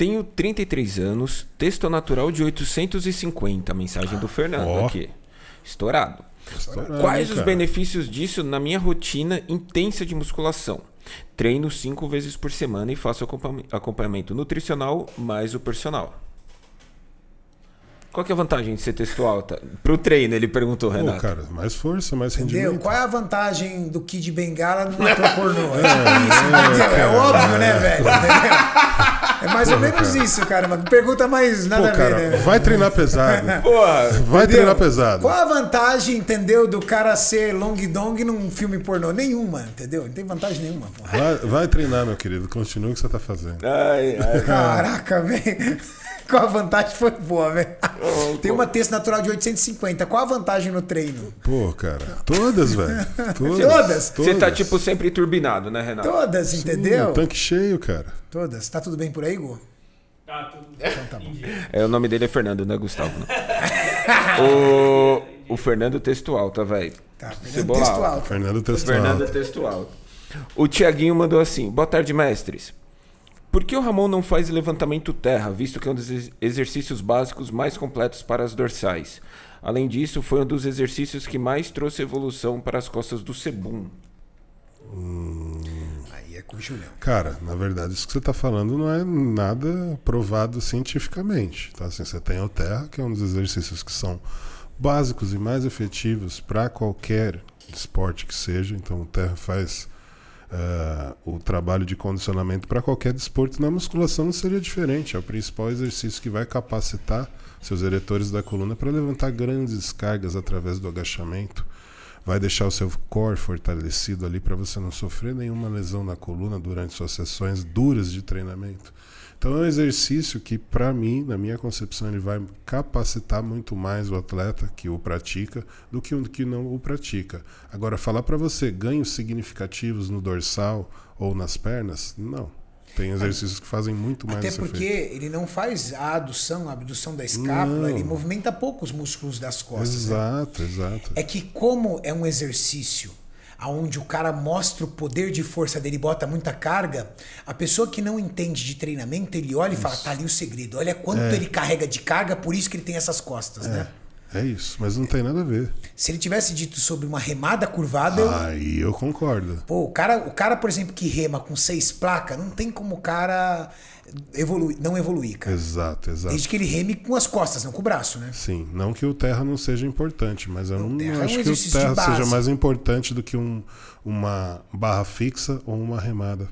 Tenho 33 anos, texto natural de 850, mensagem do Fernando oh. aqui. Estourado. Estourado Quais cara. os benefícios disso na minha rotina intensa de musculação? Treino cinco vezes por semana e faço acompanhamento nutricional mais o personal. Qual que é a vantagem de ser texto alta? Pro treino, ele perguntou, Renato. Pô, cara, mais força, mais Entendeu? rendimento. Qual é a vantagem do Kid Bengala no ator pornô? É, é, isso, é, é, é óbvio, né, velho? É mais Porra, ou menos cara. isso, cara. Uma pergunta mais nada Pô, cara, a ver, né? Vai treinar pesado. Porra, vai entendeu? treinar pesado. Qual a vantagem, entendeu, do cara ser long dong num filme pornô? Nenhuma, entendeu? Não tem vantagem nenhuma. Vai, vai, treinar, meu querido. Continua o que você tá fazendo. Ai, ai, Caraca, velho. Qual a vantagem foi boa, velho? Oh, Tem uma texto natural de 850. Qual a vantagem no treino? Pô, cara, todas, velho. Todas, todas. Você tá, tipo, sempre turbinado, né, Renato? Todas, Sim, entendeu? tanque cheio, cara. Todas. Tá tudo bem por aí, Igor? Tá, tudo bem. Então tá bom. É, o nome dele é Fernando, né, Gustavo, não. o, o Fernando Textual, tá, velho? Tá, Fernando Textual. Fernando Textual. Fernando Textual. O Tiaguinho mandou assim: Boa tarde, mestres. Por que o Ramon não faz levantamento terra, visto que é um dos exercícios básicos mais completos para as dorsais? Além disso, foi um dos exercícios que mais trouxe evolução para as costas do Sebum. Hum. Aí é com o Julião. Cara, na verdade, isso que você está falando não é nada provado cientificamente. Tá? Assim, você tem o terra, que é um dos exercícios que são básicos e mais efetivos para qualquer esporte que seja. Então, o terra faz Uh, o trabalho de condicionamento para qualquer desporto na musculação não seria diferente. É o principal exercício que vai capacitar seus eretores da coluna para levantar grandes cargas através do agachamento vai deixar o seu core fortalecido ali para você não sofrer nenhuma lesão na coluna durante suas sessões duras de treinamento. Então é um exercício que, para mim, na minha concepção, ele vai capacitar muito mais o atleta que o pratica do que o que não o pratica. Agora, falar para você ganhos significativos no dorsal ou nas pernas, não. Tem exercícios que fazem muito mais Até porque efeito. ele não faz a adução, a abdução da escápula, não. ele movimenta pouco os músculos das costas. Né? Exato, né? exato. É que como é um exercício aonde o cara mostra o poder de força dele, bota muita carga, a pessoa que não entende de treinamento, ele olha isso. e fala, tá ali o segredo, olha quanto é. ele carrega de carga, por isso que ele tem essas costas, né? é. né? É isso, mas não tem nada a ver. Se ele tivesse dito sobre uma remada curvada. Aí eu, eu concordo. Pô, o cara, o cara, por exemplo, que rema com seis placas, não tem como o cara evoluir, não evoluir, cara. Exato, exato. Desde que ele reme com as costas, não com o braço, né? Sim, não que o terra não seja importante, mas eu não, acho é um que o terra seja mais importante do que um, uma barra fixa ou uma remada.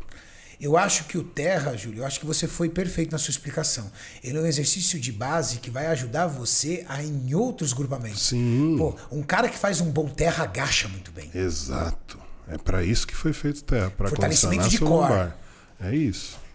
Eu acho que o Terra, Júlio, eu acho que você foi perfeito na sua explicação. Ele é um exercício de base que vai ajudar você a em outros grupamentos. Sim. Pô, um cara que faz um bom Terra agacha muito bem. Exato. É para isso que foi feito Terra, para condicionar seu de lombar. Cor. É isso.